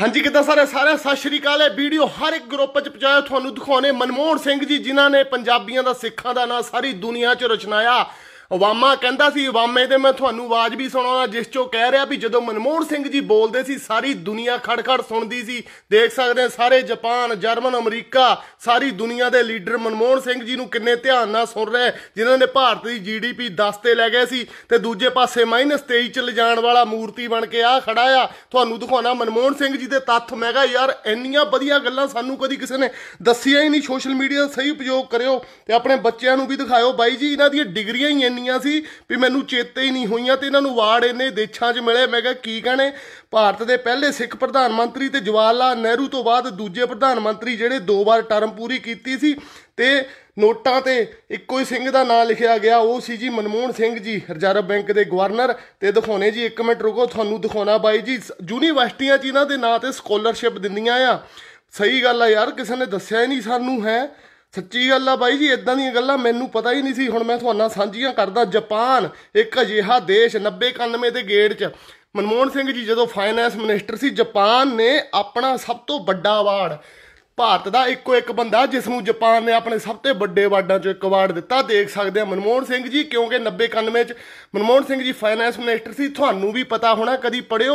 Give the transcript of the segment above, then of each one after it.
ਹਾਂਜੀ ਕਿਦਾਂ ਸਾਰੇ ਸਾਰੇ ਸਤਿ ਸ਼੍ਰੀ ਅਕਾਲ ਹੈ ਵੀਡੀਓ ਹਰ ਇੱਕ ਗਰੁੱਪ 'ਚ ਪਹੁੰਚਾਇਆ ਤੁਹਾਨੂੰ ਦਿਖਾਉਣੇ ਮਨਮੋਹਨ ਸਿੰਘ ਜੀ ਜਿਨ੍ਹਾਂ ਨੇ ਪੰਜਾਬੀਆਂ ਦਾ ਸਿੱਖਾਂ ਦਾ ਨਾਂ ਸਾਰੀ ਦੁਨੀਆ 'ਚ ਰਚਨਾਇਆ ਵਾਮਾ ਕਹਿੰਦਾ ਸੀ ਵਾਮੇ ਦੇ ਮੈਂ ਤੁਹਾਨੂੰ ਆਵਾਜ਼ ਵੀ ਸੁਣਾਉਣਾ ਜਿਸ ਚੋਂ ਕਹਿ ਰਿਹਾ ਵੀ ਜਦੋਂ ਮਨਮੋਹਨ ਸਿੰਘ ਜੀ ਬੋਲਦੇ ਸੀ ਸਾਰੀ ਦੁਨੀਆ ਖੜਖੜ ਸੁਣਦੀ ਸੀ ਦੇਖ ਸਕਦੇ ਆ ਸਾਰੇ ਜਾਪਾਨ ਜਰਮਨ ਅਮਰੀਕਾ ਸਾਰੀ ਦੁਨੀਆ ਦੇ ਲੀਡਰ ਮਨਮੋਹਨ ਸਿੰਘ ਜੀ ਨੂੰ ਕਿੰਨੇ ਧਿਆਨ ਨਾਲ ਸੁਣ ਰਹੇ ਜਿਨ੍ਹਾਂ ਨੇ ਭਾਰਤ ਦੀ ਜੀਡੀਪੀ 10 ਤੇ ਲੈ ਗਏ ਸੀ ਤੇ ਦੂਜੇ ਪਾਸੇ -23 ਚ ਲਿਜਾਣ ਵਾਲਾ ਮੂਰਤੀ ਬਣ ਕੇ ਆ ਖੜਾ ਆ ਤੁਹਾਨੂੰ ਦਿਖਾਉਣਾ ਮਨਮੋਹਨ ਸਿੰਘ ਜੀ ਦੇ ਤੱਥ ਮੈਂ ਕਹਾਂ ਯਾਰ ਇੰਨੀਆਂ ਵਧੀਆ ਗੱਲਾਂ ਸਾਨੂੰ ਕਦੀ ਕਿਸੇ ਨੇ ਦੱਸੀਆਂ ਹੀ ਨਹੀਂ ਸੋਸ਼ਲ ਮੀਡੀਆ ਦਾ ਸਹੀ ਉਪਯੋਗ ਕਰਿਓ ਤੇ ਆਪਣੇ ਬੱਚਿਆਂ ਨੂੰ ਵੀ ਦਿਖਾਓ ਬਾਈ ਜੀ ਇਹਨਾਂ ਦੀਆਂ ਡਿਗਰੀਆਂ ਹੀ ਇੰਨੀਆਂ ਸੀ ਵੀ ਮੈਨੂੰ ਚੇਤੇ ਹੀ ਨਹੀਂ ਹੋਈਆਂ ਤੇ ਇਹਨਾਂ ਨੂੰ ਵਾਰਡ ਇੰਨੇ ਦੇਸ਼ਾਂ 'ਚ ਮਿਲੇ ਮੈਂ ਕਿਹਾ ਕੀ ਕਹਣੇ ਭਾਰਤ ਦੇ ਪਹਿਲੇ ਸਿੱਖ ਪ੍ਰਧਾਨ ਮੰਤਰੀ ਤੇ ਜਵਾਹਰ ਲਾਲ ਨਹਿਰੂ ਤੋਂ ਬਾਅਦ ਦੂਜੇ ਪ੍ਰਧਾਨ ਮੰਤਰੀ ਜਿਹੜੇ ਦੋ ਵਾਰ ਟਰਮ ਪੂਰੀ ਕੀਤੀ ਸੀ ਤੇ ਨੋਟਾਂ ਤੇ ਇੱਕੋ ਹੀ ਸਿੰਘ ਦਾ ਨਾਮ ਲਿਖਿਆ ਗਿਆ ਉਹ ਸੀ ਜੀ ਮਨਮੋਹਨ ਸਿੰਘ ਜੀ ਰਿਜ਼ਰਵ ਬੈਂਕ ਦੇ ਗਵਰਨਰ ਤੇ ਦਿਖਾਉਣੇ ਜੀ 1 ਮਿੰਟ ਰੁਕੋ ਤੁਹਾਨੂੰ ਦਿਖਾਉਣਾ ਬਾਈ ਜੀ ਯੂਨੀਵਰਸਿਟੀਆਂ 'ਚ ਇਹਨਾਂ ਦੇ ਨਾਂ ਤੇ ਸਕਾਲਰਸ਼ਿਪ ਦਿੰਦੀਆਂ ਆ ਸਹੀ ਗੱਲ ਆ ਯਾਰ ਕਿਸੇ ਨੇ ਦੱਸਿਆ ਹੀ ਨਹੀਂ ਸਾਨੂੰ ਹੈ ਸੱਚੀ ਗੱਲ ਆ ਬਾਈ ਜੀ ਇਦਾਂ ਦੀਆਂ ਗੱਲਾਂ ਮੈਨੂੰ ਪਤਾ ਹੀ ਨਹੀਂ ਸੀ ਹੁਣ ਮੈਂ ਤੁਹਾਨੂੰ ਸਾਂਝੀਆਂ ਕਰਦਾ ਜਾਪਾਨ ਇੱਕ ਅਜਿਹਾ ਦੇਸ਼ 90 91 ਦੇ ਗੇੜ 'ਚ ਮਨਮੋਹਨ ਸਿੰਘ ਜੀ ਜਦੋਂ ਫਾਈਨੈਂਸ ਮਿਨਿਸਟਰ ਸੀ ਜਾਪਾਨ ਨੇ ਆਪਣਾ ਸਭ ਤੋਂ ਵੱਡਾ ਅਵਾਰਡ ਭਾਰਤ ਦਾ ਇੱਕੋ ਇੱਕ ਬੰਦਾ ਜਿਸ ਨੂੰ ਜਾਪਾਨ ਨੇ ਆਪਣੇ ਸਭ ਤੋਂ ਵੱਡੇ ਵਾਰਡਾਂ 'ਚੋਂ ਇੱਕ ਵਾਰਡ ਦਿੱਤਾ ਦੇਖ ਸਕਦੇ ਆ ਮਨਮੋਹਨ ਸਿੰਘ ਜੀ ਕਿਉਂਕਿ 9091 'ਚ ਮਨਮੋਹਨ ਸਿੰਘ ਜੀ ਫਾਈਨੈਂਸ ਮਿਨਿਸਟਰ ਸੀ ਤੁਹਾਨੂੰ ਵੀ ਪਤਾ ਹੋਣਾ ਕਦੀ ਪੜਿਓ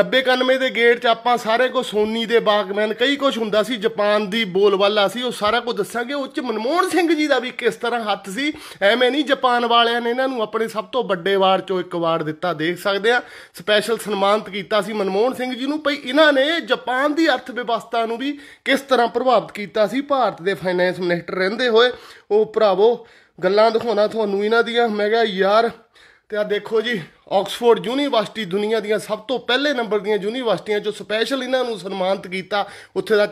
9091 ਦੇ ਗੇਟ 'ਚ ਆਪਾਂ ਸਾਰੇ ਕੋ ਸੋਨੀ ਦੇ ਬਾਗਮੈਨ ਕਈ ਕੁਝ ਹੁੰਦਾ ਸੀ ਜਾਪਾਨ ਦੀ ਬੋਲਵਾਲਾ ਸੀ ਉਹ ਸਾਰਾ ਕੁਝ ਦੱਸਾਂਗੇ ਉੱਚ ਮਨਮੋਹਨ ਸਿੰਘ ਜੀ ਦਾ ਵੀ ਕਿਸ ਤਰ੍ਹਾਂ ਹੱਥ ਸੀ ਐਵੇਂ ਨਹੀਂ ਜਾਪਾਨ ਵਾਲਿਆਂ ਨੇ ਇਹਨਾਂ ਨੂੰ ਆਪਣੇ ਸਭ ਤੋਂ ਵੱਡੇ ਵਾਰਡ 'ਚੋਂ ਇੱਕ ਵਾਰਡ ਦਿੱਤਾ ਦੇਖ ਸਕਦੇ ਆ ਸਪੈਸ਼ਲ ਸਨਮਾਨਿਤ ਕੀਤਾ ਸੀ ਮਨਮੋਹਨ ਸਿੰਘ ਜੀ ਨੂੰ ਭਈ ਇਹਨਾਂ ਨੇ ਜਾਪਾਨ ਦੀ ਅਰਥ ਵਿਵਸਥਾ ਨੂੰ ਵੀ ਕਿਸ ਤਰ੍ਹਾਂ ਤਰ੍ਹਾਂ ਪ੍ਰਭਾਵਿਤ ਕੀਤਾ ਸੀ ਭਾਰਤ ਦੇ ਫਾਈਨੈਂਸ ਮਿਨਿਸਟਰ ਰਹਿੰਦੇ ਹੋਏ ਉਹ ਭਰਾਵੋ ਗੱਲਾਂ ਦਿਖਾਉਣਾ ਤੁਹਾਨੂੰ ਇਹਨਾਂ ਦੀਆਂ ਮੈਂ ਕਿਹਾ ਯਾਰ ਤੇ ਆ ਦੇਖੋ ਜੀ ਆਕਸਫੋਰਡ ਯੂਨੀਵਰਸਿਟੀ ਦੁਨੀਆ ਦੀਆਂ ਸਭ ਤੋਂ ਪਹਿਲੇ ਨੰਬਰ ਦੀਆਂ ਯੂਨੀਵਰਸਿਟੀਆਂ ਜੋ ਸਪੈਸ਼ਲ ਇਹਨਾਂ ਨੂੰ ਸਨਮਾਨਿਤ ਕੀਤਾ ਉੱਥੇ ਦਾ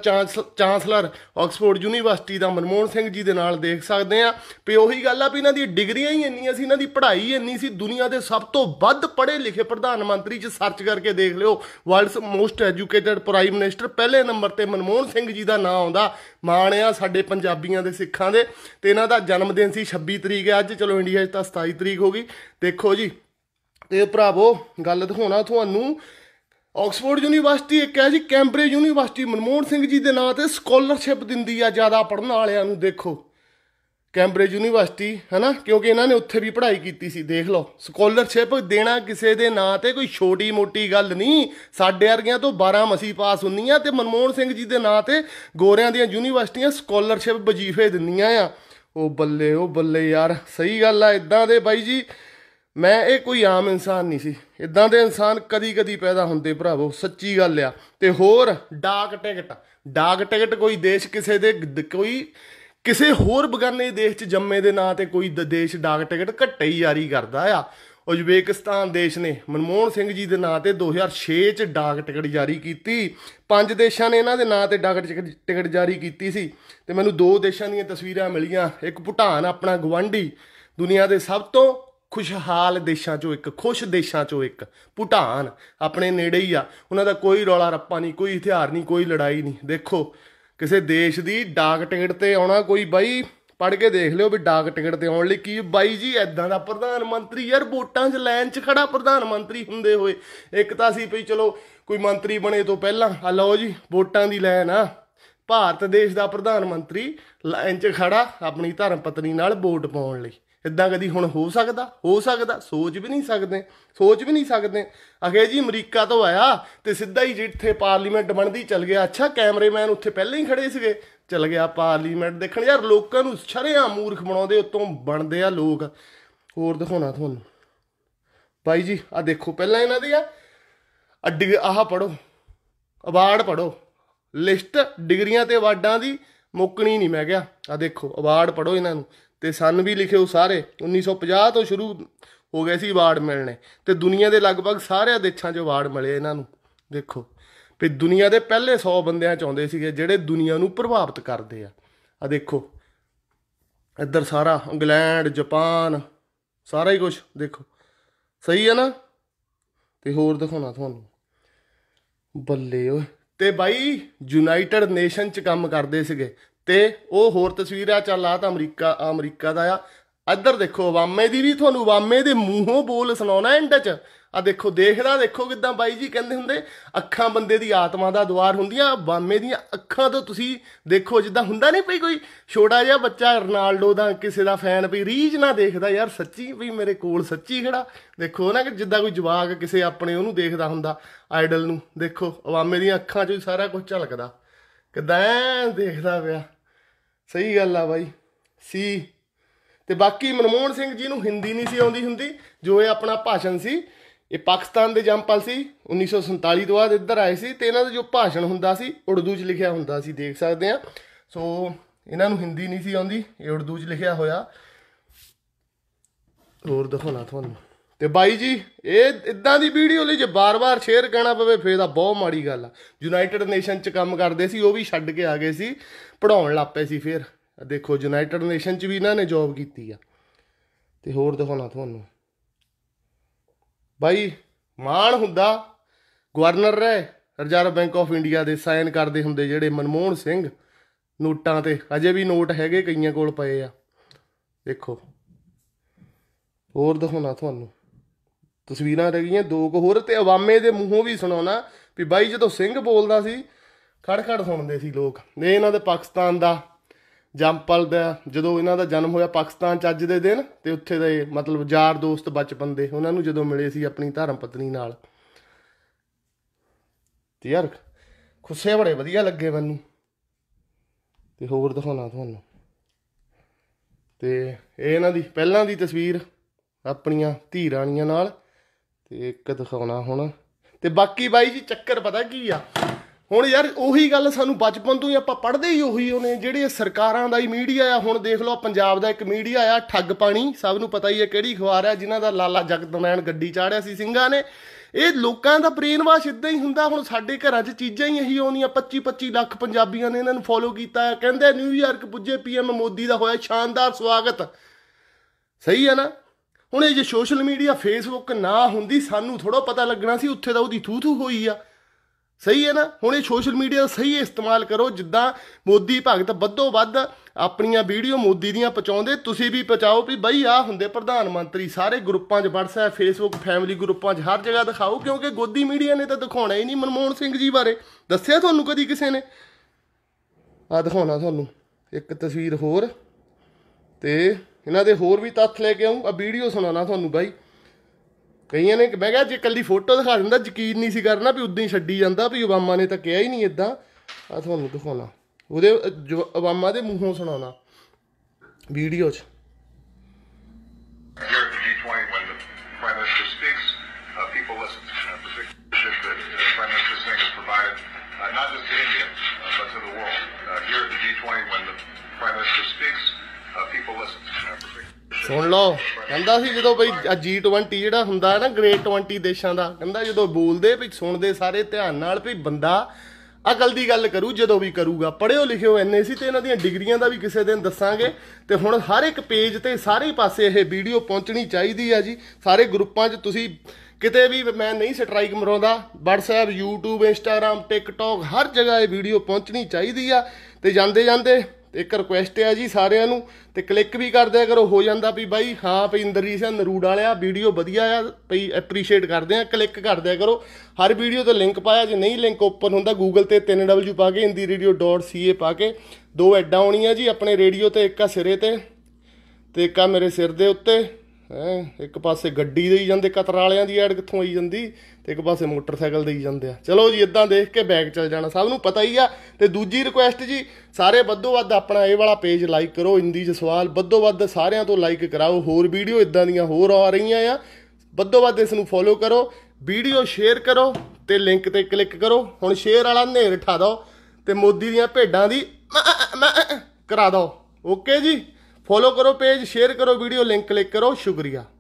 ਚਾਂਸਲਰ ਆਕਸਫੋਰਡ ਯੂਨੀਵਰਸਿਟੀ ਦਾ ਮਨਮੋਹਨ ਸਿੰਘ ਜੀ ਦੇ ਨਾਲ ਦੇਖ ਸਕਦੇ ਆ ਵੀ ਉਹੀ ਗੱਲ ਆ ਵੀ ਇਹਨਾਂ ਦੀ ਡਿਗਰੀਆਂ ਹੀ ਇੰਨੀਆਂ ਸੀ ਇਹਨਾਂ ਦੀ ਪੜ੍ਹਾਈ ਇੰਨੀ ਸੀ ਦੁਨੀਆ ਦੇ ਸਭ ਤੋਂ ਵੱਧ ਪੜ੍ਹੇ ਲਿਖੇ ਪ੍ਰਧਾਨ ਮੰਤਰੀ ਚ ਸਰਚ ਕਰਕੇ ਦੇਖ ਲਿਓ world's most educated prime minister ਪਹਿਲੇ ਨੰਬਰ ਤੇ ਮਨਮੋਹਨ ਸਿੰਘ ਜੀ ਦਾ ਨਾਮ ਆਉਂਦਾ ਮਾਣ ਆ ਸਾਡੇ ਪੰਜਾਬੀਆਂ ਦੇ ਸਿੱਖਾਂ ਦੇ ਤੇ ਇਹਨਾਂ ਦਾ ਜਨਮ ਦਿਨ ਸੀ 26 ਤਰੀਕ ਅੱਜ ਚਲੋ ਇੰਡੀਆ 'ਚ ਤਾਂ 27 ਤਰੀਕ ਹੋ ਗਈ ਦੇਖੋ ਜੀ ਤੇ ਭਰਾਵੋ ਗੱਲ ਦਿਖਾਉਣਾ ਤੁਹਾਨੂੰ ਆਕਸਫੋਰਡ ਯੂਨੀਵਰਸਿਟੀ ਇੱਕ ਹੈ ਜੀ ਕੈਂਬਰੇਜ ਯੂਨੀਵਰਸਿਟੀ ਮਨਮੋਹਨ ਸਿੰਘ ਜੀ ਦੇ ਨਾਂ ਤੇ ਸਕਾਲਰਸ਼ਿਪ ਦਿੰਦੀ ਆ ਜ਼ਿਆਦਾ ਪੜਨ ਵਾਲਿਆਂ ਨੂੰ ਦੇਖੋ ਕੈਂਬਰੇਜ ਯੂਨੀਵਰਸਿਟੀ ਹੈਨਾ ਕਿਉਂਕਿ ਇਹਨਾਂ ਨੇ ਉੱਥੇ ਵੀ ਪੜ੍ਹਾਈ ਕੀਤੀ ਸੀ ਦੇਖ ਲਓ ਸਕਾਲਰਸ਼ਿਪ ਦੇਣਾ ਕਿਸੇ ਦੇ ਨਾਂ ਤੇ ਕੋਈ ਛੋਟੀ ਮੋਟੀ ਗੱਲ ਨਹੀਂ ਸਾਡੇ ਵਰਗਿਆਂ ਤੋਂ 12 ਮਸੀ ਪਾਸ ਹੁੰਦੀਆਂ ਤੇ ਮਨਮੋਹਨ ਸਿੰਘ ਜੀ ਦੇ ਨਾਂ ਤੇ ਗੋਰਿਆਂ ਦੀਆਂ ਯੂਨੀਵਰਸਿਟੀਆਂ ਸਕਾਲਰਸ਼ਿਪ ਵਜੀਫੇ ਦਿੰਦੀਆਂ ਆ ਉਹ ਬੱਲੇ ਉਹ ਬੱਲੇ ਯਾਰ ਸਹੀ ਗੱਲ ਆ ਇਦਾਂ ਦੇ ਬਾਈ ਜੀ ਮੈਂ ਇਹ ਕੋਈ ਆਮ ਇਨਸਾਨ ਨਹੀਂ ਸੀ ਇਦਾਂ ਦੇ ਇਨਸਾਨ ਕਦੀ-ਕਦੀ ਪੈਦਾ ਹੁੰਦੇ ਭਰਾਵੋ ਸੱਚੀ ਗੱਲ ਆ ਤੇ ਹੋਰ ਡਾਕ ਟਿਕਟ ਡਾਕ ਟਿਕਟ ਕੋਈ ਦੇਸ਼ ਕਿਸੇ ਦੇ ਕੋਈ ਕਿਸੇ ਹੋਰ ਬਗਾਨੇ ਦੇਸ਼ 'ਚ ਜੰਮੇ ਦੇ ਨਾਂ ਤੇ ਕੋਈ ਦੇਸ਼ ਡਾਕ ਟਿਕਟ ਘੱਟੇ ਹੀ ਜਾਰੀ ਕਰਦਾ ਆ ਉਜ਼ਬੇਕਿਸਤਾਨ ਦੇਸ਼ ਨੇ ਮਨਮੋਹਨ ਸਿੰਘ ਜੀ ਦੇ ਨਾਂ ਤੇ 2006 ਚ ਡਾਕ ਟਿਕਟ ਜਾਰੀ ਕੀਤੀ ਪੰਜ ਦੇਸ਼ਾਂ ਨੇ ਇਹਨਾਂ ਦੇ ਨਾਂ ਤੇ ਡਾਕ ਟਿਕਟ ਜਾਰੀ ਕੀਤੀ ਸੀ ਤੇ ਮੈਨੂੰ ਦੋ ਦੇਸ਼ਾਂ ਦੀਆਂ ਤਸਵੀਰਾਂ ਮਿਲੀਆਂ ਇੱਕ ਭੂਟਾਨ ਆਪਣਾ ਗਵਾਂਢੀ ਦੁਨੀਆ ਦੇ ਸਭ ਤੋਂ ਖੁਸ਼ਹਾਲ ਦੇਸ਼ਾਂ ਚੋਂ ਇੱਕ ਖੁਸ਼ ਦੇਸ਼ਾਂ ਚੋਂ ਇੱਕ ਭੂਟਾਨ ਆਪਣੇ ਨੇੜੇ ਹੀ ਆ ਉਹਨਾਂ ਦਾ ਕੋਈ ਰੌਲਾ ਰੱਪਾ ਨਹੀਂ ਕੋਈ ਹਥਿਆਰ ਨਹੀਂ ਕੋਈ ਲੜਾਈ ਨਹੀਂ ਦੇਖੋ ਕਿਸੇ ਦੇਸ਼ ਦੀ ਡਾਕ ਟਿਕਟ ਤੇ ਆਉਣਾ ਕੋਈ ਬਾਈ ਪੜ ਕੇ ਦੇਖ ਲਿਓ ਵੀ ਡਾਕ ਟਿਕਟ ਤੇ ਆਉਣ ਲਈ ਕੀ ਬਾਈ ਜੀ ਐਦਾਂ ਦਾ ਪ੍ਰਧਾਨ ਮੰਤਰੀ ਯਾਰ ਵੋਟਾਂ 'ਚ ਲਾਈਨ 'ਚ ਖੜਾ ਪ੍ਰਧਾਨ ਮੰਤਰੀ ਹੁੰਦੇ ਹੋਏ ਇੱਕ ਤਾਂ ਸੀ ਭਈ ਚਲੋ ਕੋਈ ਮੰਤਰੀ ਬਣੇ ਤੋਂ ਪਹਿਲਾਂ ਆ ਲਓ ਜੀ ਵੋਟਾਂ ਦੀ ਲਾਈਨ ਆ ਭਾਰਤ ਦੇਸ਼ ਦਾ ਪ੍ਰਧਾਨ ਮੰਤਰੀ ਲਾਈਨ 'ਚ ਖੜਾ ਆਪਣੀ ਧਰਮ ਪਤਨੀ ਨਾਲ ਵੋਟ ਪਾਉਣ ਲਈ ਇਦਾਂ ਕਦੀ ਹੁਣ ਹੋ ਸਕਦਾ ਹੋ ਸਕਦਾ ਸੋਚ ਵੀ ਨਹੀਂ ਸਕਦੇ ਸੋਚ ਵੀ ਨਹੀਂ ਸਕਦੇ ਅਖੇ ਜੀ ਅਮਰੀਕਾ ਤੋਂ ਆਇਆ ਤੇ ਸਿੱਧਾ ਹੀ ਜਿੱਥੇ ਪਾਰਲੀਮੈਂਟ ਬਣਦੀ ਚਲ ਗਿਆ ਅੱਛਾ ਕੈਮਰੇਮੈਨ ਉੱਥੇ ਪਹਿਲਾਂ ਹੀ ਖੜੇ ਸੀਗੇ ਚਲ ਗਿਆ ਪਾਰਲੀਮੈਂਟ ਦੇਖਣ ਯਾਰ ਲੋਕਾਂ ਨੂੰ ਛਰਿਆ ਮੂਰਖ ਬਣਾਉਂਦੇ ਉਤੋਂ ਬਣਦੇ ਆ ਲੋਕ ਹੋਰ ਦਿਖਾਉਣਾ ਤੁਹਾਨੂੰ ਭਾਈ ਜੀ ਆ ਦੇਖੋ ਪਹਿਲਾਂ ਇਹਨਾਂ ਦੀ ਆ ਅੱਡੀ ਆਹ ਪੜੋ ਅਵਾਰਡ ਪੜੋ ਲਿਸਟ ਡਿਗਰੀਆਂ ਤੇ ਅਵਾਰਡਾਂ ਦੀ ਮੁੱਕਣੀ ਨਹੀਂ ਮੈਂ ਕਿਹਾ ਆ ਦੇਖੋ ਅਵਾਰਡ ਪੜੋ ਇਹਨਾਂ ਨੂੰ ਤੇ ਸਨ ਵੀ ਲਿਖਿਓ ਸਾਰੇ 1950 ਤੋਂ ਸ਼ੁਰੂ ਹੋ ਗਏ ਸੀ ਅਵਾਰਡ ਮਿਲਣੇ ਤੇ ਦੁਨੀਆ ਦੇ ਲਗਭਗ ਸਾਰੇ ਦੇਸ਼ਾਂ 'ਚ ਅਵਾਰਡ ਮਿਲੇ ਇਹਨਾਂ ਨੂੰ ਦੇਖੋ ਵੀ ਦੁਨੀਆ ਦੇ ਪਹਿਲੇ 100 ਬੰਦਿਆਂ 'ਚ ਆਉਂਦੇ ਸੀਗੇ ਜਿਹੜੇ ਦੁਨੀਆ ਨੂੰ ਪ੍ਰਭਾਵਿਤ ਕਰਦੇ ਆ ਆ ਦੇਖੋ ਇੱਧਰ ਸਾਰਾ ਇੰਗਲੈਂਡ ਜਾਪਾਨ ਸਾਰਾ ਹੀ ਕੁਝ ਦੇਖੋ ਸਹੀ ਹੈ ਨਾ ਤੇ ਹੋਰ ਦਿਖਾਉਣਾ ਤੁਹਾਨੂੰ ਬੱਲੇ ਓਏ ਤੇ ਬਾਈ ਯੂਨਾਈਟਿਡ ਨੇਸ਼ਨ ਚ ਕੰਮ ਕਰਦੇ ਸੀਗੇ ਤੇ ਉਹ ਹੋਰ ਤਸਵੀਰ ਆ ਚੱਲ ਆ ਤਾਂ ਅਮਰੀਕਾ ਅਮਰੀਕਾ ਦਾ ਆ ਇੱਧਰ ਦੇਖੋ ਵਾਮੇ ਦੀ ਵੀ ਤੁਹਾਨੂੰ ਵਾਮੇ ਦੇ ਮੂੰਹੋਂ ਬੋਲ ਸੁਣਾਉਣਾ ਐਂਡ 'ਚ ਆ ਦੇਖੋ ਦੇਖਦਾ ਦੇਖੋ ਕਿਦਾਂ ਬਾਈ ਜੀ ਕਹਿੰਦੇ ਹੁੰਦੇ ਅੱਖਾਂ ਬੰਦੇ ਦੀ ਆਤਮਾ ਦਾ ਦਵਾਰ ਹੁੰਦੀਆਂ ਬਾਮੇ ਦੀਆਂ ਅੱਖਾਂ ਤੋਂ ਤੁਸੀਂ ਦੇਖੋ ਜਿੱਦਾਂ ਹੁੰਦਾ ਨਹੀਂ ਪਈ ਕੋਈ ਛੋਟਾ ਜਿਹਾ ਬੱਚਾ ਰੋਨਾਲਡੋ ਦਾ ਕਿਸੇ ਦਾ ਫੈਨ ਵੀ ਰੀਜ ਨਾ ਦੇਖਦਾ ਯਾਰ ਸੱਚੀ ਵੀ ਮੇਰੇ ਕੋਲ ਸੱਚੀ ਖੜਾ ਦੇਖੋ ਨਾ ਕਿ ਜਿੱਦਾਂ ਕੋਈ ਜਵਾਕ ਕਿਸੇ ਆਪਣੇ ਉਹਨੂੰ ਦੇਖਦਾ ਹੁੰਦਾ ਆਈਡਲ ਨੂੰ ਦੇਖੋ ਆਵਾਮੇ ਦੀਆਂ ਅੱਖਾਂ 'ਚ ਸਾਰਾ ਕੁਝ ਝਲਕਦਾ ਕਿਦਾਂ ਦੇਖਦਾ ਪਿਆ ਸਹੀ ਗੱਲ ਆ ਬਾਈ ਸੀ ਤੇ ਬਾਕੀ ਮਨਮੋਹਨ ਸਿੰਘ ਜੀ ਨੂੰ ਹਿੰਦੀ ਨਹੀਂ ਸੀ ਆਉਂਦੀ ਹੁੰਦੀ ਜੋ ਇਹ ਆਪਣਾ ਭਾਸ਼ਣ ਸੀ ਇਹ ਪਾਕਿਸਤਾਨ ਦੇ ਜੰਪਲ ਸੀ 1947 ਤੋਂ ਬਾਅਦ ਇੱਧਰ ਆਏ ਸੀ ਤੇ ਇਹਨਾਂ ਦਾ ਜੋ ਭਾਸ਼ਣ ਹੁੰਦਾ ਸੀ ਉਰਦੂ 'ਚ ਲਿਖਿਆ ਹੁੰਦਾ ਸੀ ਦੇਖ ਸਕਦੇ ਆ ਸੋ ਇਹਨਾਂ ਨੂੰ ਹਿੰਦੀ ਨਹੀਂ ਸੀ ਆਉਂਦੀ ਇਹ ਉਰਦੂ 'ਚ ਲਿਖਿਆ ਹੋਇਆ ਹੋਰ ਦਿਖਾਉਣਾ ਤੁਹਾਨੂੰ ਤੇ ਬਾਈ ਜੀ ਇਹ ਇਦਾਂ ਦੀ ਵੀਡੀਓ ਲਈ ਜੇ ਬਾਰ-ਬਾਰ ਸ਼ੇਅਰ ਕਰਨਾ ਪਵੇ ਫੇਰ ਤਾਂ ਬਹੁਤ ਮਾੜੀ ਗੱਲ ਆ ਯੂਨਾਈਟਿਡ ਨੇਸ਼ਨ 'ਚ ਕੰਮ ਕਰਦੇ ਸੀ ਉਹ ਵੀ ਛੱਡ ਕੇ ਆ ਗਏ ਸੀ ਪੜਾਉਣ ਲੱਪੇ ਸੀ ਫੇਰ ਦੇਖੋ ਯੂਨਾਈਟਿਡ ਨੇਸ਼ਨ 'ਚ ਵੀ ਇਹਨਾਂ ਨੇ ਜੌਬ ਕੀਤੀ ਆ ਤੇ ਹੋਰ ਦਿਖਾਉਣਾ ਤੁਹਾਨੂੰ ਬਾਈ ਮਾਣ ਹੁੰਦਾ ਗਵਰਨਰ ਰਹਿ ਰਿਜ਼ਰਵ ਬੈਂਕ ਆਫ ਇੰਡੀਆ ਦੇ ਸਾਈਨ ਕਰਦੇ ਹੁੰਦੇ ਜਿਹੜੇ ਮਨਮੋਹਨ ਸਿੰਘ ਨੋਟਾਂ ਤੇ ਅਜੇ ਵੀ ਨੋਟ ਹੈਗੇ ਕਈਆਂ ਕੋਲ ਪਏ ਆ ਦੇਖੋ ਹੋਰ ਦਿਖਾਉਣਾ ਤੁਹਾਨੂੰ ਤਸਵੀਰਾਂ ਰਹਿ ਗਈਆਂ ਦੋ ਕੁ ਹੋਰ ਤੇ ਆਵਾਮੇ ਦੇ ਮੂੰਹੋਂ ਵੀ ਸੁਣਾਉਣਾ ਵੀ ਬਾਈ ਜਦੋਂ ਸਿੰਘ ਬੋਲਦਾ ਸੀ ਖੜਖੜ ਸੁਣਦੇ ਸੀ ਲੋਕ ਨੇ ਇਹਨਾਂ ਦੇ ਪਾਕਿਸਤਾਨ ਦਾ ਜੰਪਲ ਦਾ ਜਦੋਂ ਇਹਨਾਂ ਦਾ ਜਨਮ ਹੋਇਆ ਪਾਕਿਸਤਾਨ ਚ ਅੱਜ ਦੇ ਦਿਨ ਤੇ ਉੱਥੇ ਦੇ ਮਤਲਬ ਯਾਰ ਦੋਸਤ ਬਚਪਨ ਦੇ ਉਹਨਾਂ ਨੂੰ ਜਦੋਂ ਮਿਲੇ ਸੀ ਆਪਣੀ ਧਰਮ ਪਤਨੀ ਨਾਲ ਤੇ ਯਾਰ ਖੁਸ਼ੇ ਬੜੇ ਵਧੀਆ ਲੱਗੇ ਮੈਨੂੰ ਤੇ ਹੋਰ ਦਿਖਾਉਣਾ ਤੁਹਾਨੂੰ ਤੇ ਇਹ ਇਹਨਾਂ ਦੀ ਪਹਿਲਾਂ ਦੀ ਤਸਵੀਰ ਆਪਣੀਆਂ ਧੀ ਰਾਣੀਆਂ ਨਾਲ ਤੇ ਇੱਕ ਦਿਖਾਉਣਾ ਹੁਣ ਤੇ ਬਾਕੀ ਬਾਈ ਜੀ ਚੱਕਰ ਪਤਾ ਕੀ ਆ ਹੁਣ ਯਾਰ ਉਹੀ ਗੱਲ ਸਾਨੂੰ ਬਚਪਨ ਤੋਂ ਹੀ ਆਪਾਂ ਪੜਦੇ ਹੀ ਉਹੀ ਉਹਨੇ ਜਿਹੜੇ ਸਰਕਾਰਾਂ ਦਾ ਹੀ ਮੀਡੀਆ ਆ ਹੁਣ ਦੇਖ ਲਓ ਪੰਜਾਬ ਦਾ ਇੱਕ ਮੀਡੀਆ ਆ ਠੱਗ ਪਾਣੀ ਸਭ ਨੂੰ ਪਤਾ ਹੀ ਹੈ ਕਿਹੜੀ ਖਵਾਰ ਆ ਜਿਨ੍ਹਾਂ ਦਾ ਲਾਲਾ ਜਗਦਮੈਨ ਗੱਡੀ ਚਾੜਿਆ ਸੀ ਸਿੰਘਾਂ ਨੇ ਇਹ ਲੋਕਾਂ ਦਾ ਬ੍ਰੇਨ ਵਾਸ਼ ਇਦਾਂ ਹੀ ਹੁੰਦਾ ਹੁਣ ਸਾਡੇ ਘਰਾਂ 'ਚ ਚੀਜ਼ਾਂ ਹੀ ਇਹੀ ਆਉਂਦੀਆਂ 25 25 ਲੱਖ ਪੰਜਾਬੀਆਂ ਨੇ ਇਹਨਾਂ ਨੂੰ ਫੋਲੋ ਕੀਤਾ ਕਹਿੰਦੇ ਨਿਊਯਾਰਕ ਪੁੱਜੇ ਪੀਐਮ ਮੋਦੀ ਦਾ ਹੋਇਆ ਸ਼ਾਨਦਾਰ ਸਵਾਗਤ ਸਹੀ ਹੈ ਨਾ ਹੁਣ ਇਹ ਜੇ ਸੋਸ਼ਲ ਮੀਡੀਆ ਫੇਸਬੁੱਕ ਨਾ ਹੁੰਦੀ ਸਾਨੂੰ ਥੋੜਾ ਪਤਾ ਲੱਗਣਾ ਸੀ ਉੱਥੇ ਤਾਂ ਉਹਦੀ ਥੂ ਥੂ ਹੋਈ ਆ ਸਹੀ ਹੈ ਨਾ ਹੁਣ ਇਹ ਸੋਸ਼ਲ ਮੀਡੀਆ ਦਾ ਸਹੀ ਇਸਤੇਮਾਲ ਕਰੋ ਜਿੱਦਾਂ ਮੋਦੀ ਭਗਤ ਵੱਧੋ ਵੱਧ ਆਪਣੀਆਂ ਵੀਡੀਓ ਮੋਦੀ ਦੀਆਂ ਪਹੁੰਚਾਉਂਦੇ ਤੁਸੀਂ ਵੀ ਪਹੁੰਚਾਓ ਵੀ ਬਈ ਆ ਹੁੰਦੇ ਪ੍ਰਧਾਨ ਮੰਤਰੀ ਸਾਰੇ ਗਰੁੱਪਾਂ 'ਚ WhatsApp Facebook ਫੈਮਿਲੀ ਗਰੁੱਪਾਂ 'ਚ ਹਰ ਜਗ੍ਹਾ ਦਿਖਾਓ ਕਿਉਂਕਿ ਗੋਦੀ ਮੀਡੀਆ ਨੇ ਤਾਂ ਦਿਖਾਉਣਾ ਹੀ ਨਹੀਂ ਮਨਮੋਹਨ ਸਿੰਘ ਜੀ ਬਾਰੇ ਦੱਸਿਆ ਤੁਹਾਨੂੰ ਕਦੀ ਕਿਸੇ ਨੇ ਆ ਦਿਖਾਉਣਾ ਤੁਹਾਨੂੰ ਇੱਕ ਤਸਵੀਰ ਹੋਰ ਤੇ ਇਹਨਾਂ ਦੇ ਹੋਰ ਵੀ ਤੱਥ ਲੈ ਕੇ ਆਉਂ ਆ ਵੀਡੀਓ ਸੁਣਾਉਣਾ ਤੁਹਾਨੂੰ ਬਾਈ ਕਈਆਂ ਨੇ ਮੈਂ ਕਿਹਾ ਜੇ ਕੱਲੀ ਫੋਟੋ ਦਿਖਾ ਦਿੰਦਾ ਯਕੀਨ ਨਹੀਂ ਸੀ ਕਰਨਾ ਵੀ ਉਦਾਂ ਹੀ ਛੱਡੀ ਜਾਂਦਾ ਵੀ ਓਬਾਮਾ ਨੇ ਤਾਂ ਕਿਹਾ ਹੀ ਨਹੀਂ ਇਦਾਂ ਆ ਤੁਹਾਨੂੰ ਦਿਖਾਉਣਾ ਉਹਦੇ ਓਬਾਮਾ ਦੇ ਮੂੰਹੋਂ ਸੁਣਾਉਣਾ ਵੀਡੀਓ 'ਚ ਸੁਣ ਲਓ ਕਹਿੰਦਾ ਸੀ ਜਦੋਂ ਬਈ 20 ਜਿਹੜਾ ਹੁੰਦਾ ਹੈ ਨਾ ਗ੍ਰੇਟ 20 ਦੇਸ਼ਾਂ ਦਾ ਕਹਿੰਦਾ ਜਦੋਂ ਬੋਲਦੇ ਵੀ ਸੁਣਦੇ ਸਾਰੇ ਧਿਆਨ ਨਾਲ ਵੀ ਬੰਦਾ ਅਕਲ ਦੀ ਗੱਲ ਕਰੂ ਜਦੋਂ ਵੀ ਕਰੂਗਾ ਪੜਿਓ ਲਿਖਿਓ ਸੀ ਤੇ ਇਹਨਾਂ ਦੀਆਂ ਡਿਗਰੀਆਂ ਦਾ ਵੀ ਕਿਸੇ ਦਿਨ ਦੱਸਾਂਗੇ ਤੇ ਹੁਣ ਹਰ ਇੱਕ ਪੇਜ ਤੇ ਸਾਰੇ ਪਾਸੇ ਇਹ ਵੀਡੀਓ ਪਹੁੰਚਣੀ ਚਾਹੀਦੀ ਆ ਜੀ ਸਾਰੇ ਗਰੁੱਪਾਂ 'ਚ ਤੁਸੀਂ ਕਿਤੇ ਵੀ ਮੈਂ ਨਹੀਂ ਸਟ੍ਰਾਈਕ ਮਰਾਉਂਦਾ WhatsApp YouTube Instagram TikTok ਹਰ ਜਗ੍ਹਾ ਇਹ ਵੀਡੀਓ ਪਹੁੰਚਣੀ ਚਾਹੀਦੀ ਆ ਤੇ ਜਾਂਦੇ ਜਾਂਦੇ ਤੇ ਇੱਕ ਰਿਕੁਐਸਟ ਹੈ ਜੀ ਸਾਰਿਆਂ ਨੂੰ ਤੇ ਕਲਿੱਕ ਵੀ ਕਰ ਦਿਆ ਕਰੋ ਹੋ ਜਾਂਦਾ ਵੀ ਬਾਈ ਹਾਂ ਭਈ ਇੰਦਰਜੀਤ ਸਿੰਘ ਨਰੂੜ ਵਾਲਿਆ ਵੀਡੀਓ ਵਧੀਆ ਆ ਭਈ ਐਪਰੀਸ਼ੀਏਟ ਕਰਦੇ ਆ ਕਲਿੱਕ ਕਰ ਦਿਆ ਕਰੋ ਹਰ ਵੀਡੀਓ ਤੇ ਲਿੰਕ ਪਾਇਆ ਜੇ ਨਹੀਂ ਲਿੰਕ ਓਪਨ ਹੁੰਦਾ ਗੂਗਲ ਤੇ 3w ਪਾ ਕੇ indirradio.ca ਪਾ ਕੇ ਦੋ ਐਡਾਂ ਆਉਣੀਆਂ ਜੀ ਆਪਣੇ ਰੇਡੀਓ ਤੇ ਇੱਕ ਆ ਸਿਰੇ ਤੇ ਤੇ ਇੱਕ ਆ ਮੇਰੇ ਸਿਰ ਦੇ ਉੱਤੇ ਹੈ ਇੱਕ ਪਾਸੇ ਗੱਡੀ ਦੇ ਹੀ ਜਾਂਦੇ ਕਤਰ ਵਾਲਿਆਂ ਦੀ ਐਡ ਕਿੱਥੋਂ ਆਈ ਜਾਂਦੀ ਤੇ ਇੱਕ ਪਾਸੇ ਮੋਟਰਸਾਈਕਲ ਦੇ ਹੀ ਜਾਂਦੇ ਆ ਚਲੋ ਜੀ ਇਦਾਂ ਦੇਖ ਕੇ ਬੈਗ ਚੱਲ ਜਾਣਾ ਸਭ ਨੂੰ ਪਤਾ ਹੀ ਆ ਤੇ ਦੂਜੀ ਰਿਕੁਐਸਟ ਜੀ ਸਾਰੇ ਵੱਧੋ ਵੱਧ ਆਪਣਾ ਇਹ ਵਾਲਾ ਪੇਜ ਲਾਈਕ ਕਰੋ ਹਿੰਦੀ ਚ ਸਵਾਲ ਵੱਧੋ ਵੱਧ ਸਾਰਿਆਂ ਤੋਂ ਲਾਈਕ ਕਰਾਓ ਹੋਰ ਵੀਡੀਓ ਇਦਾਂ ਦੀਆਂ ਹੋਰ ਆ ਰਹੀਆਂ ਆ ਵੱਧੋ ਵੱਧ ਇਸ ਨੂੰ ਫੋਲੋ ਕਰੋ ਵੀਡੀਓ ਸ਼ੇਅਰ ਕਰੋ ਤੇ ਲਿੰਕ ਤੇ ਕਲਿੱਕ ਕਰੋ ਹੁਣ ਸ਼ੇਅਰ ਵਾਲਾ ਨੇਰ ਠਾ ਦਿਓ ਤੇ ਮੋਦੀ ਦੀਆਂ ਭੇਡਾਂ ਦੀ ਕਰਾ ਦਿਓ ਓਕੇ ਜੀ ਫੋਲੋ ਕਰੋ ਪੇਜ ਸ਼ੇਅਰ ਕਰੋ ਵੀਡੀਓ ਲਿੰਕ ਕਲਿੱਕ ਕਰੋ ਸ਼ੁਕਰੀਆ